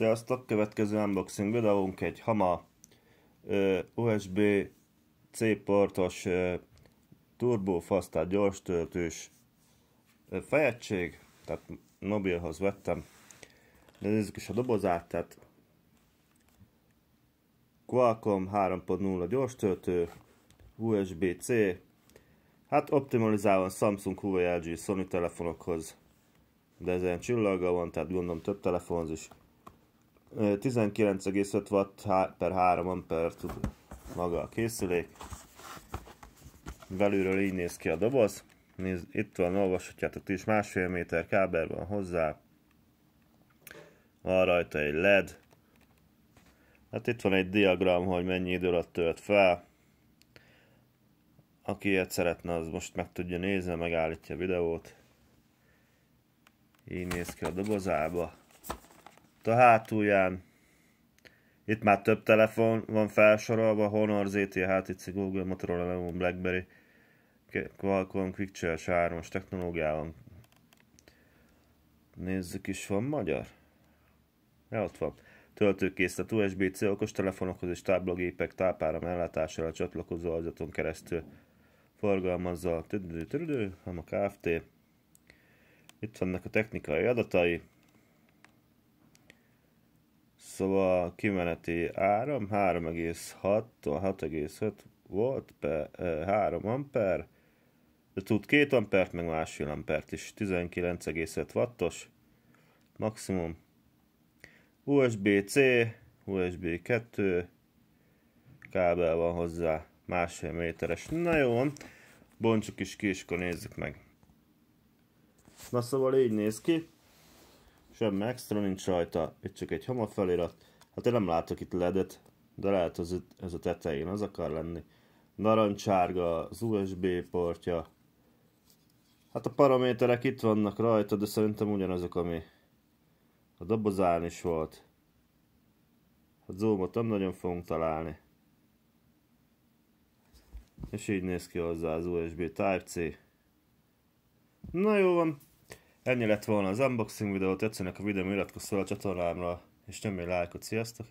Sziasztok! Következő unboxing videónk egy Hama USB-C portos turbo turbófasztát gyors töltős fejegység, tehát mobilhoz vettem. nézzük is a dobozát, tehát Qualcomm 3.0 gyors töltő, USB-C, hát optimalizálva Samsung, Huawei, LG, Sony telefonokhoz, de ezen csillaga van, tehát gondolom több telefonhoz is 19,5 watt per 3 amper tud maga a készülék. Belülről így néz ki a doboz. Nézd, itt van, olvashatjátok ti is, másfél méter kábel van hozzá. Van rajta egy LED. Hát itt van egy diagram, hogy mennyi idő alatt tölt fel. Aki ilyet szeretne, az most meg tudja nézni, megállítja a videót. Így néz ki a dobozába. Ott a hátulján. Itt már több telefon van felsorolva, Honor, ZTE, HTC, Google, Motorola, Lemon, Blackberry, Qualcomm, QuickCharge 3-as technológiában. Nézzük is, van magyar? Ja, ott van. Töltőkészlet USB-C okostelefonokhoz és táblagépek tápáram ellátására csatlakozó alzaton keresztül forgalmazza a a Kft. Itt vannak a technikai adatai, Szóval a kimeneti áram 3,6-tól 6,5 volt, per, 3 amper, de tud 2 ampert, meg másfél ampert is, 19,5 wattos maximum. USB-C, USB 2, kábel van hozzá, másfél méteres. Na jó bontsuk is ki, és akkor nézzük meg. Na szóval így néz ki. Semmi extra nincs rajta, itt csak egy hamar felirat. Hát én nem látok itt ledet, de lehet az, ez a tetején, az akar lenni. Narancsárga, az USB portja. Hát a paraméterek itt vannak rajta, de szerintem ugyanazok, ami a dobozán is volt. A zoomot nem nagyon fogunk találni. És így néz ki hozzá az USB Type-C. Na jó van, Ennyi lett volna az unboxing videó, tetszenek a videó iratkozz fel a csatornámra, és nyomj egy lájkot, sziasztok!